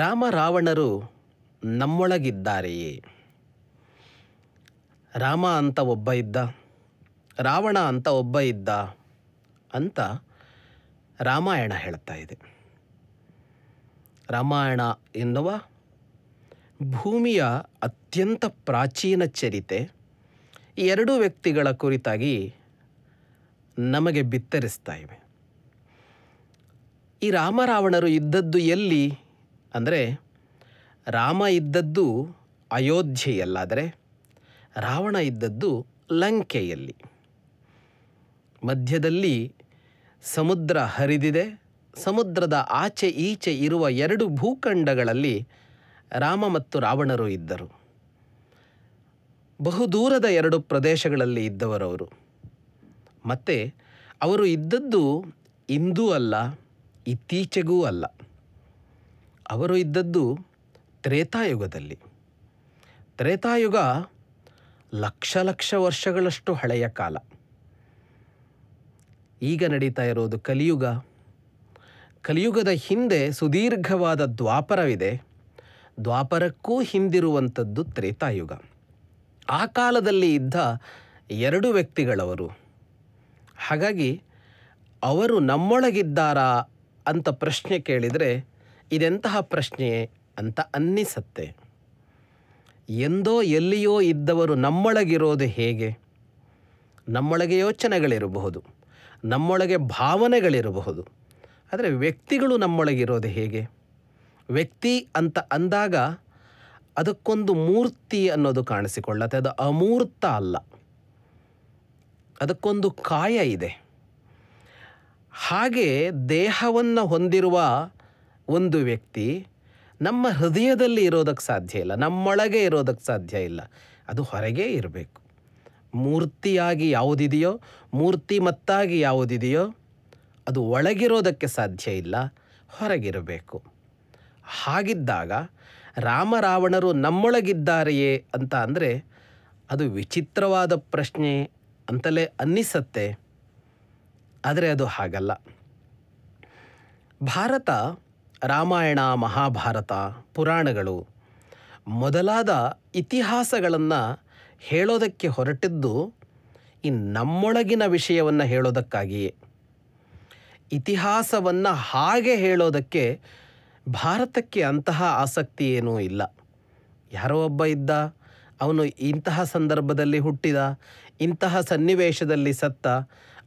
ರಾಮ ರಾವಣರು ನಮ್ಮೊಳಗಿದ್ದಾರೆಯೇ ರಾಮ ಅಂತ ಒಬ್ಬ ಇದ್ದ ರಾವಣ ಅಂತ ಒಬ್ಬ ಇದ್ದ ಅಂತ ರಾಮಾಯಣ ಹೇಳ್ತಾ ಇದೆ ರಾಮಾಯಣ ಎನ್ನುವ ಭೂಮಿಯ ಅತ್ಯಂತ ಪ್ರಾಚೀನ ಚರಿತೆ ಎರಡು ವ್ಯಕ್ತಿಗಳ ಕುರಿತಾಗಿ ನಮಗೆ ಬಿತ್ತರಿಸ್ತಾ ಇವೆ ಈ ರಾಮರಾವಣರು ಇದ್ದದ್ದು ಎಲ್ಲಿ ಅಂದರೆ ರಾಮ ಇದ್ದದ್ದು ಅಯೋಧ್ಯೆಯಲ್ಲಾದರೆ ರಾವಣ ಇದ್ದದ್ದು ಲಂಕೆಯಲ್ಲಿ ಮಧ್ಯದಲ್ಲಿ ಸಮುದ್ರ ಹರಿದಿದೆ ಸಮುದ್ರದ ಆಚೆ ಈಚೆ ಇರುವ ಎರಡು ಭೂಖಂಡಗಳಲ್ಲಿ ರಾಮ ಮತ್ತು ರಾವಣರು ಇದ್ದರು ಬಹುದೂರದ ಎರಡು ಪ್ರದೇಶಗಳಲ್ಲಿ ಇದ್ದವರವರು ಮತ್ತು ಅವರು ಇದ್ದದ್ದು ಇಂದೂ ಅಲ್ಲ ಇತ್ತೀಚೆಗೂ ಅಲ್ಲ ಅವರು ಇದ್ದದ್ದು ತ್ರೇತಾಯುಗದಲ್ಲಿ ತ್ರೇತಾಯುಗ ಲಕ್ಷ ಲಕ್ಷ ವರ್ಷಗಳಷ್ಟು ಹಳೆಯ ಕಾಲ ಈಗ ನಡೀತಾ ಇರೋದು ಕಲಿಯುಗ ಕಲಿಯುಗದ ಹಿಂದೆ ಸುದೀರ್ಘವಾದ ದ್ವಾಪರವಿದೆ ದ್ವಾಪರಕ್ಕೂ ಹಿಂದಿರುವಂಥದ್ದು ತ್ರೇತಾಯುಗ ಆ ಕಾಲದಲ್ಲಿ ಇದ್ದ ಎರಡು ವ್ಯಕ್ತಿಗಳವರು ಹಾಗಾಗಿ ಅವರು ನಮ್ಮೊಳಗಿದ್ದಾರಾ ಅಂತ ಪ್ರಶ್ನೆ ಕೇಳಿದರೆ ಇದೆಂತಹ ಪ್ರಶ್ನೆ ಅಂತ ಅನ್ನಿಸತ್ತೆ ಎಂದೋ ಎಲ್ಲಿಯೋ ಇದ್ದವರು ನಮ್ಮೊಳಗಿರೋದು ಹೇಗೆ ನಮ್ಮೊಳಗೆ ಯೋಚನೆಗಳಿರಬಹುದು ನಮ್ಮೊಳಗೆ ಭಾವನೆಗಳಿರಬಹುದು ಆದರೆ ವ್ಯಕ್ತಿಗಳು ನಮ್ಮೊಳಗಿರೋದು ಹೇಗೆ ವ್ಯಕ್ತಿ ಅಂತ ಅಂದಾಗ ಅದಕ್ಕೊಂದು ಮೂರ್ತಿ ಅನ್ನೋದು ಕಾಣಿಸಿಕೊಳ್ಳತ್ತೆ ಅದು ಅಮೂರ್ತ ಅಲ್ಲ ಅದಕ್ಕೊಂದು ಕಾಯ ಇದೆ ಹಾಗೆ ದೇಹವನ್ನು ಹೊಂದಿರುವ ಒಂದು ವ್ಯಕ್ತಿ ನಮ್ಮ ಹೃದಯದಲ್ಲಿ ಇರೋದಕ್ಕೆ ಸಾಧ್ಯ ಇಲ್ಲ ನಮ್ಮೊಳಗೆ ಇರೋದಕ್ಕೆ ಸಾಧ್ಯ ಇಲ್ಲ ಅದು ಹೊರಗೆ ಇರಬೇಕು ಮೂರ್ತಿಯಾಗಿ ಯಾವುದಿದೆಯೋ ಮೂರ್ತಿ ಮತ್ತಾಗಿ ಯಾವುದಿದೆಯೋ ಅದು ಒಳಗಿರೋದಕ್ಕೆ ಸಾಧ್ಯ ಇಲ್ಲ ಹೊರಗಿರಬೇಕು ಹಾಗಿದ್ದಾಗ ರಾಮರಾವಣರು ನಮ್ಮೊಳಗಿದ್ದಾರೆಯೇ ಅಂತ ಅಂದರೆ ಅದು ವಿಚಿತ್ರವಾದ ಪ್ರಶ್ನೆ ಅಂತಲೇ ಅನ್ನಿಸತ್ತೆ ಆದರೆ ಅದು ಹಾಗಲ್ಲ ಭಾರತ ರಾಮಾಯಣ ಮಹಾಭಾರತ ಪುರಾಣಗಳು ಮೊದಲಾದ ಇತಿಹಾಸಗಳನ್ನು ಹೇಳೋದಕ್ಕೆ ಹೊರಟಿದ್ದು ಈ ನಮ್ಮೊಳಗಿನ ವಿಷಯವನ್ನು ಹೇಳೋದಕ್ಕಾಗಿಯೇ ಇತಿಹಾಸವನ್ನು ಹಾಗೆ ಹೇಳೋದಕ್ಕೆ ಭಾರತಕ್ಕೆ ಅಂತಹ ಆಸಕ್ತಿ ಏನೂ ಇಲ್ಲ ಯಾರೋ ಒಬ್ಬ ಇದ್ದ ಅವನು ಇಂತಹ ಸಂದರ್ಭದಲ್ಲಿ ಹುಟ್ಟಿದ ಇಂತಹ ಸನ್ನಿವೇಶದಲ್ಲಿ ಸತ್ತ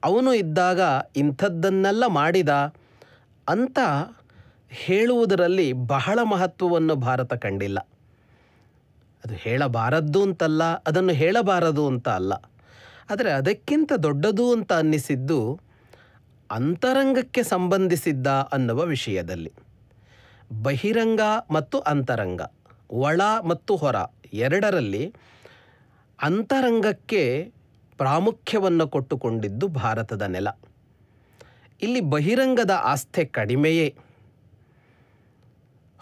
ಅವನು ಇದ್ದಾಗ ಇಂಥದ್ದನ್ನೆಲ್ಲ ಮಾಡಿದ ಅಂತ ಹೇಳುವುದರಲ್ಲಿ ಬಹಳ ಮಹತ್ವವನ್ನು ಭಾರತ ಕಂಡಿಲ್ಲ ಅದು ಹೇಳಬಾರದ್ದು ಅಂತಲ್ಲ ಅದನ್ನು ಹೇಳಬಾರದು ಅಂತ ಅಲ್ಲ ಆದರೆ ಅದಕ್ಕಿಂತ ದೊಡ್ಡದು ಅಂತ ಅನ್ನಿಸಿದ್ದು ಅಂತರಂಗಕ್ಕೆ ಸಂಬಂಧಿಸಿದ್ದ ಅನ್ನುವ ವಿಷಯದಲ್ಲಿ ಬಹಿರಂಗ ಮತ್ತು ಅಂತರಂಗ ಒಳ ಮತ್ತು ಹೊರ ಎರಡರಲ್ಲಿ ಅಂತರಂಗಕ್ಕೆ ಪ್ರಾಮುಖ್ಯವನ್ನು ಕೊಟ್ಟುಕೊಂಡಿದ್ದು ಭಾರತದ ನೆಲ ಇಲ್ಲಿ ಬಹಿರಂಗದ ಆಸ್ಥೆ ಕಡಿಮೆಯೇ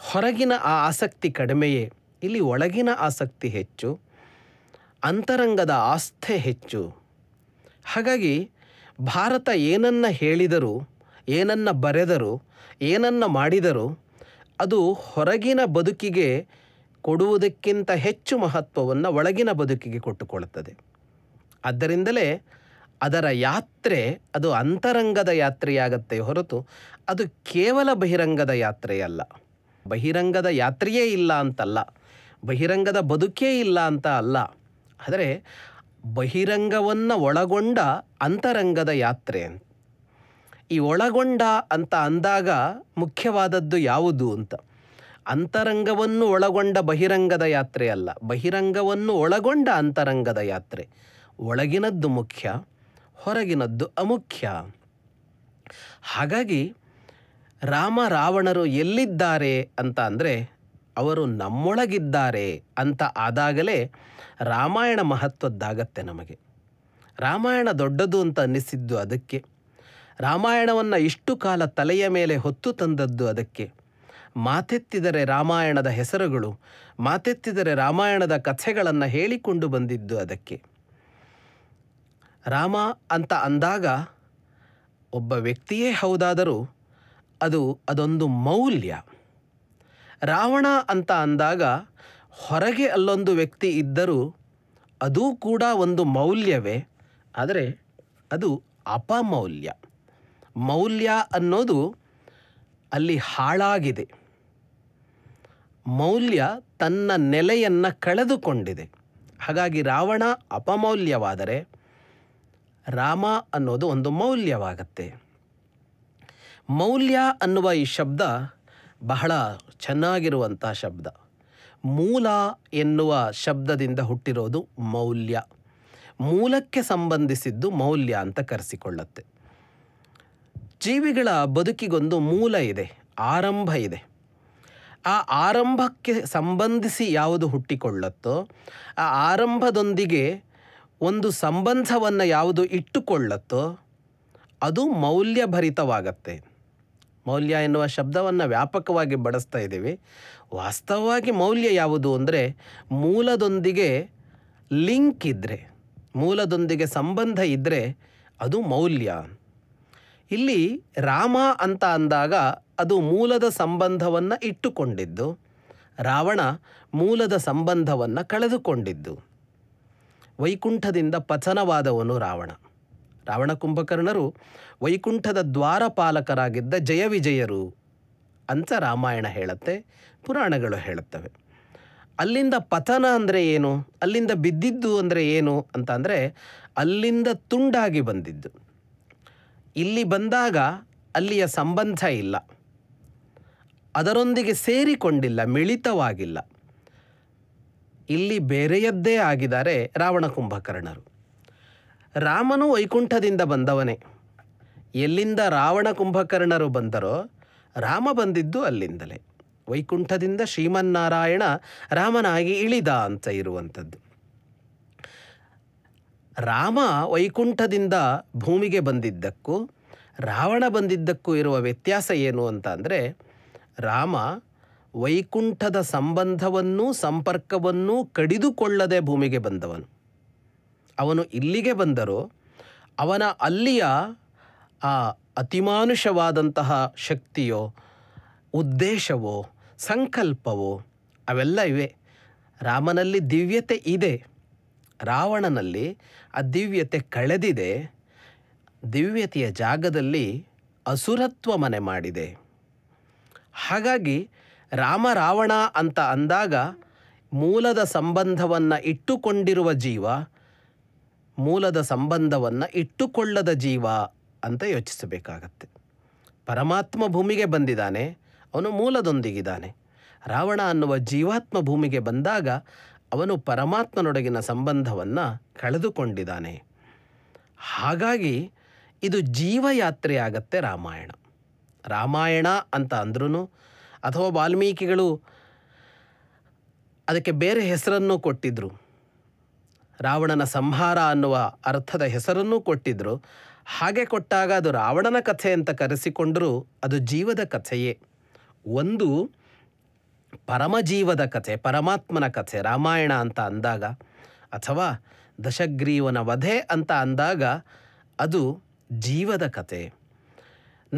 ಹೊರಗಿನ ಆ ಆಸಕ್ತಿ ಕಡಿಮೆಯೇ ಇಲ್ಲಿ ಒಳಗಿನ ಆಸಕ್ತಿ ಹೆಚ್ಚು ಅಂತರಂಗದ ಆಸ್ಥೆ ಹೆಚ್ಚು ಹಾಗಾಗಿ ಭಾರತ ಏನನ್ನು ಹೇಳಿದರೂ ಏನನ್ನು ಬರೆದರೂ ಏನನ್ನು ಮಾಡಿದರೂ ಅದು ಹೊರಗಿನ ಬದುಕಿಗೆ ಕೊಡುವುದಕ್ಕಿಂತ ಹೆಚ್ಚು ಮಹತ್ವವನ್ನು ಒಳಗಿನ ಬದುಕಿಗೆ ಕೊಟ್ಟುಕೊಳ್ಳುತ್ತದೆ ಆದ್ದರಿಂದಲೇ ಅದರ ಯಾತ್ರೆ ಅದು ಅಂತರಂಗದ ಯಾತ್ರೆಯಾಗತ್ತೆ ಹೊರತು ಅದು ಕೇವಲ ಬಹಿರಂಗದ ಯಾತ್ರೆಯಲ್ಲ ಬಹಿರಂಗದ ಯಾತ್ರೆಯೇ ಇಲ್ಲ ಅಂತಲ್ಲ ಬಹಿರಂಗದ ಬದುಕೇ ಇಲ್ಲ ಅಂತ ಅಲ್ಲ ಆದರೆ ಬಹಿರಂಗವನ್ನು ಒಳಗೊಂಡ ಅಂತರಂಗದ ಯಾತ್ರೆ ಅಂತ ಈ ಒಳಗೊಂಡ ಅಂತ ಅಂದಾಗ ಮುಖ್ಯವಾದದ್ದು ಯಾವುದು ಅಂತ ಅಂತರಂಗವನ್ನು ಒಳಗೊಂಡ ಬಹಿರಂಗದ ಯಾತ್ರೆ ಅಲ್ಲ ಬಹಿರಂಗವನ್ನು ಒಳಗೊಂಡ ಅಂತರಂಗದ ಯಾತ್ರೆ ಒಳಗಿನದ್ದು ಮುಖ್ಯ ಹೊರಗಿನದ್ದು ಅಮುಖ್ಯ ಹಾಗಾಗಿ ರಾಮ ರಾವಣರು ಎಲ್ಲಿದ್ದಾರೆ ಅಂತ ಅಂದರೆ ಅವರು ನಮ್ಮೊಳಗಿದ್ದಾರೆ ಅಂತ ಆದಾಗಲೇ ರಾಮಾಯಣ ಮಹತ್ವದ್ದಾಗತ್ತೆ ನಮಗೆ ರಾಮಾಯಣ ದೊಡ್ಡದು ಅಂತ ಅನ್ನಿಸಿದ್ದು ಅದಕ್ಕೆ ರಾಮಾಯಣವನ್ನು ಇಷ್ಟು ಕಾಲ ತಲೆಯ ಮೇಲೆ ಹೊತ್ತು ತಂದದ್ದು ಅದಕ್ಕೆ ಮಾತೆತ್ತಿದರೆ ರಾಮಾಯಣದ ಹೆಸರುಗಳು ಮಾತೆತ್ತಿದರೆ ರಾಮಾಯಣದ ಕಥೆಗಳನ್ನು ಹೇಳಿಕೊಂಡು ಬಂದಿದ್ದು ಅದಕ್ಕೆ ರಾಮ ಅಂತ ಅಂದಾಗ ಒಬ್ಬ ವ್ಯಕ್ತಿಯೇ ಹೌದಾದರೂ ಅದು ಅದೊಂದು ಮೌಲ್ಯ ರಾವಣ ಅಂತ ಅಂದಾಗ ಹೊರಗೆ ಅಲ್ಲೊಂದು ವ್ಯಕ್ತಿ ಇದ್ದರೂ ಅದೂ ಕೂಡ ಒಂದು ಮೌಲ್ಯವೇ ಆದರೆ ಅದು ಅಪಮೌಲ್ಯ ಮೌಲ್ಯ ಅನ್ನೋದು ಅಲ್ಲಿ ಹಾಳಾಗಿದೆ ಮೌಲ್ಯ ತನ್ನ ನೆಲೆಯನ್ನು ಕಳೆದುಕೊಂಡಿದೆ ಹಾಗಾಗಿ ರಾವಣ ಅಪಮೌಲ್ಯವಾದರೆ ರಾಮ ಅನ್ನೋದು ಒಂದು ಮೌಲ್ಯವಾಗತ್ತೆ ಮೌಲ್ಯ ಅನ್ನುವ ಈ ಶಬ್ದ ಬಹಳ ಚೆನ್ನಾಗಿರುವಂಥ ಶಬ್ದ ಮೂಲ ಎನ್ನುವ ಶಬ್ದದಿಂದ ಹುಟ್ಟಿರೋದು ಮೌಲ್ಯ ಮೂಲಕ್ಕೆ ಸಂಬಂಧಿಸಿದ್ದು ಮೌಲ್ಯ ಅಂತ ಕರೆಸಿಕೊಳ್ಳುತ್ತೆ ಜೀವಿಗಳ ಬದುಕಿಗೊಂದು ಮೂಲ ಇದೆ ಆರಂಭ ಇದೆ ಆ ಆರಂಭಕ್ಕೆ ಸಂಬಂಧಿಸಿ ಯಾವುದು ಹುಟ್ಟಿಕೊಳ್ಳುತ್ತೋ ಆ ಆರಂಭದೊಂದಿಗೆ ಒಂದು ಸಂಬಂಧವನ್ನು ಯಾವುದು ಇಟ್ಟುಕೊಳ್ಳುತ್ತೋ ಅದು ಮೌಲ್ಯಭರಿತವಾಗತ್ತೆ ಮೌಲ್ಯ ಎನ್ನುವ ಶಬ್ದವನ್ನು ವ್ಯಾಪಕವಾಗಿ ಬಳಸ್ತಾ ಇದ್ದೀವಿ ವಾಸ್ತವವಾಗಿ ಮೌಲ್ಯ ಯಾವುದು ಅಂದರೆ ಮೂಲದೊಂದಿಗೆ ಲಿಂಕ್ ಇದ್ದರೆ ಮೂಲದೊಂದಿಗೆ ಸಂಬಂಧ ಇದ್ದರೆ ಅದು ಮೌಲ್ಯ ಇಲ್ಲಿ ರಾಮ ಅಂತ ಅಂದಾಗ ಅದು ಮೂಲದ ಸಂಬಂಧವನ್ನು ಇಟ್ಟುಕೊಂಡಿದ್ದು ರಾವಣ ಮೂಲದ ಸಂಬಂಧವನ್ನು ಕಳೆದುಕೊಂಡಿದ್ದು ವೈಕುಂಠದಿಂದ ಪಚನವಾದವನು ರಾವಣ ರಾವಣ ಕುಂಭಕರ್ಣರು ವೈಕುಂಠದ ದ್ವಾರಪಾಲಕರಾಗಿದ್ದ ಜಯವಿಜಯರು ಅಂತ ರಾಮಾಯಣ ಹೇಳುತ್ತೆ ಪುರಾಣಗಳು ಹೇಳುತ್ತವೆ ಅಲ್ಲಿಂದ ಪತನ ಅಂದರೆ ಏನು ಅಲ್ಲಿಂದ ಬಿದ್ದಿದ್ದು ಅಂದರೆ ಏನು ಅಂತ ಅಂದರೆ ಅಲ್ಲಿಂದ ತುಂಡಾಗಿ ಬಂದಿದ್ದು ಇಲ್ಲಿ ಬಂದಾಗ ಅಲ್ಲಿಯ ಸಂಬಂಧ ಇಲ್ಲ ಅದರೊಂದಿಗೆ ಸೇರಿಕೊಂಡಿಲ್ಲ ಮಿಳಿತವಾಗಿಲ್ಲ ಇಲ್ಲಿ ಬೇರೆಯದ್ದೇ ಆಗಿದ್ದಾರೆ ರಾವಣ ಕುಂಭಕರ್ಣರು ರಾಮನು ವೈಕುಂಠದಿಂದ ಬಂದವನೇ ಎಲ್ಲಿಂದ ರಾವಣ ಕುಂಭಕರ್ಣರು ಬಂದರೋ ರಾಮ ಬಂದಿದ್ದು ಅಲ್ಲಿಂದಲೇ ವೈಕುಂಠದಿಂದ ಶ್ರೀಮನ್ನಾರಾಯಣ ರಾಮನಾಗಿ ಇಳಿದ ಅಂತ ಇರುವಂಥದ್ದು ರಾಮ ವೈಕುಂಠದಿಂದ ಭೂಮಿಗೆ ಬಂದಿದ್ದಕ್ಕೂ ರಾವಣ ಬಂದಿದ್ದಕ್ಕೂ ಇರುವ ವ್ಯತ್ಯಾಸ ಏನು ಅಂತ ಅಂದರೆ ರಾಮ ವೈಕುಂಠದ ಸಂಬಂಧವನ್ನೂ ಸಂಪರ್ಕವನ್ನೂ ಕಡಿದುಕೊಳ್ಳದೆ ಭೂಮಿಗೆ ಬಂದವನು ಅವನು ಇಲ್ಲಿಗೆ ಬಂದರೂ ಅವನ ಅಲ್ಲಿಯ ಆ ಅತಿಮಾನುಷವಾದಂತಹ ಶಕ್ತಿಯೋ ಉದ್ದೇಶವೋ ಸಂಕಲ್ಪವೋ ಅವೆಲ್ಲ ಇವೆ ರಾಮನಲ್ಲಿ ದಿವ್ಯತೆ ಇದೆ ರಾವಣನಲ್ಲಿ ಆ ದಿವ್ಯತೆ ಕಳೆದಿದೆ ದಿವ್ಯತೆಯ ಜಾಗದಲ್ಲಿ ಅಸುರತ್ವ ಮನೆ ಮಾಡಿದೆ ಹಾಗಾಗಿ ರಾಮ ರಾವಣ ಅಂತ ಅಂದಾಗ ಮೂಲದ ಸಂಬಂಧವನ್ನು ಇಟ್ಟುಕೊಂಡಿರುವ ಜೀವ ಮೂಲದ ಸಂಬಂಧವನ್ನು ಇಟ್ಟುಕೊಳ್ಳದ ಜೀವ ಅಂತ ಯೋಚಿಸಬೇಕಾಗತ್ತೆ ಪರಮಾತ್ಮ ಭೂಮಿಗೆ ಬಂದಿದ್ದಾನೆ ಅವನು ಮೂಲದೊಂದಿಗಿದ್ದಾನೆ ರಾವಣ ಅನ್ನುವ ಜೀವಾತ್ಮ ಭೂಮಿಗೆ ಬಂದಾಗ ಅವನು ಪರಮಾತ್ಮನೊಡಗಿನ ಸಂಬಂಧವನ್ನು ಕಳೆದುಕೊಂಡಿದ್ದಾನೆ ಹಾಗಾಗಿ ಇದು ಜೀವಯಾತ್ರೆಯಾಗತ್ತೆ ರಾಮಾಯಣ ರಾಮಾಯಣ ಅಂತ ಅಂದ್ರೂ ಅಥವಾ ವಾಲ್ಮೀಕಿಗಳು ಅದಕ್ಕೆ ಬೇರೆ ಹೆಸರನ್ನು ಕೊಟ್ಟಿದ್ದರು ರಾವಣನ ಸಂಹಾರ ಅನ್ನುವ ಅರ್ಥದ ಹೆಸರನ್ನೂ ಕೊಟ್ಟಿದ್ದರು ಹಾಗೆ ಕೊಟ್ಟಾಗ ಅದು ರಾವಣನ ಕಥೆ ಅಂತ ಕರೆಸಿಕೊಂಡರೂ ಅದು ಜೀವದ ಕಥೆಯೇ ಒಂದು ಪರಮಜೀವದ ಕಥೆ ಪರಮಾತ್ಮನ ಕಥೆ ರಾಮಾಯಣ ಅಂತ ಅಂದಾಗ ಅಥವಾ ದಶಗ್ರೀವನ ವಧೆ ಅಂತ ಅಂದಾಗ ಅದು ಜೀವದ ಕಥೆ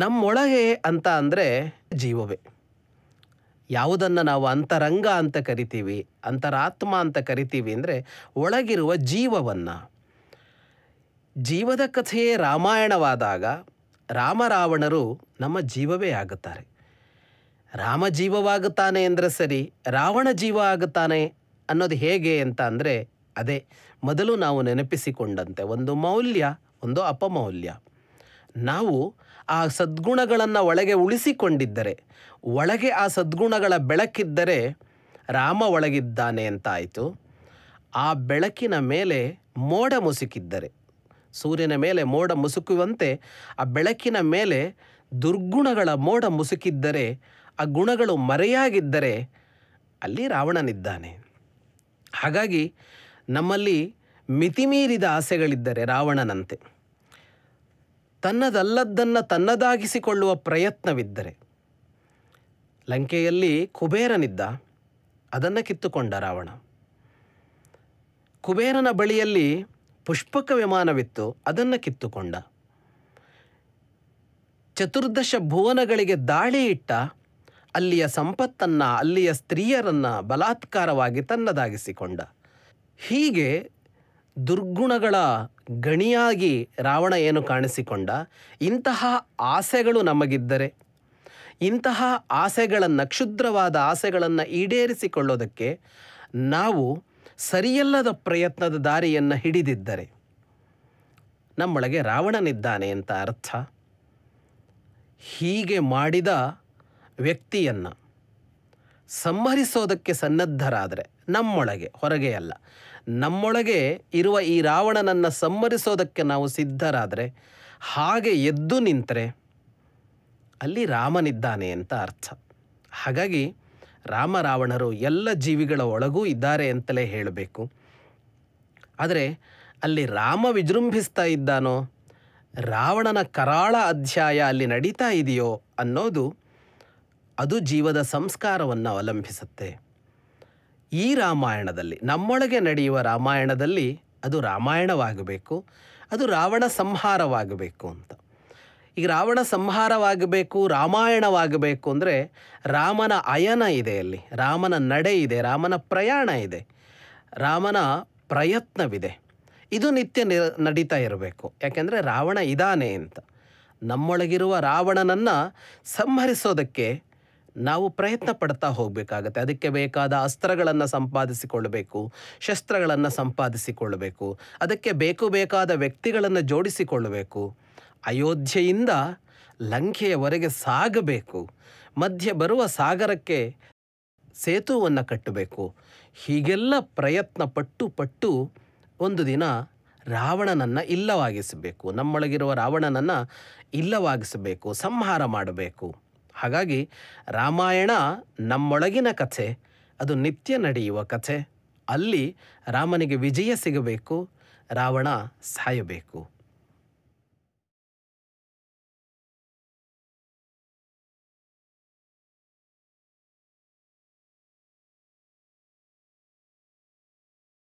ನಮ್ಮೊಳಗೆ ಅಂತ ಅಂದರೆ ಜೀವವೇ ಯಾವುದನ್ನು ನಾವು ಅಂತರಂಗ ಅಂತ ಕರಿತೀವಿ ಅಂತರಾತ್ಮ ಅಂತ ಕರಿತೀವಿ ಅಂದರೆ ಒಳಗಿರುವ ಜೀವವನ್ನು ಜೀವದ ಕಥೆಯೇ ರಾಮಾಯಣವಾದಾಗ ರಾಮರಾವಣರು ನಮ್ಮ ಜೀವವೇ ಆಗುತ್ತಾರೆ ರಾಮ ಜೀವವಾಗುತ್ತಾನೆ ಅಂದರೆ ಸರಿ ರಾವಣ ಜೀವ ಆಗುತ್ತಾನೆ ಅನ್ನೋದು ಹೇಗೆ ಅಂತ ಅಂದರೆ ಅದೇ ಮೊದಲು ನಾವು ನೆನಪಿಸಿಕೊಂಡಂತೆ ಒಂದು ಮೌಲ್ಯ ಒಂದು ಅಪಮೌಲ್ಯ ನಾವು ಆ ಸದ್ಗುಣಗಳನ್ನು ಒಳಗೆ ಉಳಿಸಿಕೊಂಡಿದ್ದರೆ ಒಳಗೆ ಆ ಸದ್ಗುಣಗಳ ಬೆಳಕಿದ್ದರೆ ರಾಮ ಒಳಗಿದ್ದಾನೆ ಅಂತ ಆಯಿತು ಆ ಬೆಳಕಿನ ಮೇಲೆ ಮೋಡ ಮುಸುಕಿದ್ದರೆ ಸೂರ್ಯನ ಮೇಲೆ ಮೋಡ ಮುಸುಕುವಂತೆ ಆ ಬೆಳಕಿನ ಮೇಲೆ ದುರ್ಗುಣಗಳ ಮೋಡ ಮುಸುಕಿದ್ದರೆ ಆ ಗುಣಗಳು ಮರೆಯಾಗಿದ್ದರೆ ಅಲ್ಲಿ ರಾವಣನಿದ್ದಾನೆ ಹಾಗಾಗಿ ನಮ್ಮಲ್ಲಿ ಮಿತಿಮೀರಿದ ಆಸೆಗಳಿದ್ದರೆ ರಾವಣನಂತೆ ತನ್ನದಲ್ಲದ್ದನ್ನು ತನ್ನದಾಗಿಸಿಕೊಳ್ಳುವ ಪ್ರಯತ್ನವಿದ್ದರೆ ಲಂಕೆಯಲ್ಲಿ ಕುಬೇರನಿದ್ದ ಅದನ್ನು ಕಿತ್ತುಕೊಂಡ ರಾವಣ ಕುಬೇರನ ಬಳಿಯಲ್ಲಿ ಪುಷ್ಪಕ ವಿಮಾನವಿತ್ತು ಅದನ್ನು ಕಿತ್ತುಕೊಂಡ ಚತುರ್ದಶ ಭುವನಗಳಿಗೆ ದಾಳಿ ಇಟ್ಟ ಅಲ್ಲಿಯ ಸಂಪತ್ತನ್ನು ಅಲ್ಲಿಯ ಸ್ತ್ರೀಯರನ್ನು ಬಲಾತ್ಕಾರವಾಗಿ ತನ್ನದಾಗಿಸಿಕೊಂಡ ಹೀಗೆ ದುರ್ಗುಣಗಳ ಗಣಿಯಾಗಿ ರಾವಣ ಏನು ಕಾಣಿಸಿಕೊಂಡ ಇಂತಹ ಆಸೆಗಳು ನಮಗಿದ್ದರೆ ಇಂತಹ ಆಸೆಗಳನ್ನು ಕ್ಷುದ್ರವಾದ ಆಸೆಗಳನ್ನು ಈಡೇರಿಸಿಕೊಳ್ಳೋದಕ್ಕೆ ನಾವು ಸರಿಯಲ್ಲದ ಪ್ರಯತ್ನದ ದಾರಿಯನ್ನು ಹಿಡಿದಿದ್ದರೆ ನಮ್ಮೊಳಗೆ ರಾವಣನಿದ್ದಾನೆ ಅಂತ ಅರ್ಥ ಹೀಗೆ ಮಾಡಿದ ವ್ಯಕ್ತಿಯನ್ನು ಸಂಹರಿಸೋದಕ್ಕೆ ಸನ್ನದ್ಧರಾದರೆ ನಮ್ಮೊಳಗೆ ಹೊರಗೆ ಅಲ್ಲ ನಮ್ಮೊಳಗೆ ಇರುವ ಈ ರಾವಣನನ್ನು ಸಂಹರಿಸೋದಕ್ಕೆ ನಾವು ಸಿದ್ಧರಾದರೆ ಹಾಗೆ ಎದ್ದು ನಿಂತರೆ ಅಲ್ಲಿ ರಾಮನಿದ್ದಾನೆ ಅಂತ ಅರ್ಥ ಹಾಗಾಗಿ ರಾಮ ರಾವಣರು ಎಲ್ಲ ಜೀವಿಗಳ ಒಳಗೂ ಇದ್ದಾರೆ ಅಂತಲೇ ಹೇಳಬೇಕು ಆದರೆ ಅಲ್ಲಿ ರಾಮ ವಿಜೃಂಭಿಸ್ತಾ ಇದ್ದಾನೋ ರಾವಣನ ಕರಾಳ ಅಧ್ಯಾಯ ಅಲ್ಲಿ ನಡೀತಾ ಇದೆಯೋ ಅನ್ನೋದು ಅದು ಜೀವದ ಸಂಸ್ಕಾರವನ್ನು ಅವಲಂಬಿಸುತ್ತೆ ಈ ರಾಮಾಯಣದಲ್ಲಿ ನಮ್ಮೊಳಗೆ ನಡೆಯುವ ರಾಮಾಯಣದಲ್ಲಿ ಅದು ರಾಮಾಯಣವಾಗಬೇಕು ಅದು ರಾವಣ ಸಂಹಾರವಾಗಬೇಕು ಅಂತ ಈಗ ರಾವಣ ಸಂಹಾರವಾಗಬೇಕು ರಾಮಾಯಣವಾಗಬೇಕು ಅಂದರೆ ರಾಮನ ಅಯನ ಇದೆ ಅಲ್ಲಿ ರಾಮನ ನಡೆ ಇದೆ ರಾಮನ ಪ್ರಯಾಣ ಇದೆ ರಾಮನ ಪ್ರಯತ್ನವಿದೆ ಇದು ನಿತ್ಯ ನಿರ ನಡೀತಾ ಇರಬೇಕು ಯಾಕೆಂದರೆ ರಾವಣ ಇದ್ದಾನೆ ಅಂತ ನಮ್ಮೊಳಗಿರುವ ರಾವಣನನ್ನು ಸಂಹರಿಸೋದಕ್ಕೆ ನಾವು ಪ್ರಯತ್ನ ಪಡ್ತಾ ಹೋಗಬೇಕಾಗತ್ತೆ ಅದಕ್ಕೆ ಬೇಕಾದ ಅಸ್ತ್ರಗಳನ್ನು ಸಂಪಾದಿಸಿಕೊಳ್ಳಬೇಕು ಶಸ್ತ್ರಗಳನ್ನು ಸಂಪಾದಿಸಿಕೊಳ್ಳಬೇಕು ಅದಕ್ಕೆ ಬೇಕು ಬೇಕಾದ ವ್ಯಕ್ತಿಗಳನ್ನು ಜೋಡಿಸಿಕೊಳ್ಳಬೇಕು ಅಯೋಧ್ಯೆಯಿಂದ ಲಂಕೆಯವರೆಗೆ ಸಾಗಬೇಕು ಮಧ್ಯೆ ಬರುವ ಸಾಗರಕ್ಕೆ ಸೇತುವನ್ನು ಕಟ್ಟಬೇಕು ಹೀಗೆಲ್ಲ ಪ್ರಯತ್ನ ಪಟ್ಟು ಪಟ್ಟು ಒಂದು ದಿನ ರಾವಣನನ್ನು ಇಲ್ಲವಾಗಿಸಬೇಕು ನಮ್ಮೊಳಗಿರುವ ರಾವಣನನ್ನು ಇಲ್ಲವಾಗಿಸಬೇಕು ಸಂಹಾರ ಮಾಡಬೇಕು ಹಾಗಾಗಿ ರಾಮಾಯಣ ನಮ್ಮೊಳಗಿನ ಕಥೆ ಅದು ನಿತ್ಯ ನಡೆಯುವ ಕಥೆ ಅಲ್ಲಿ ರಾಮನಿಗೆ ವಿಜಯ ಸಿಗಬೇಕು ರಾವಣ ಸಾಯಬೇಕು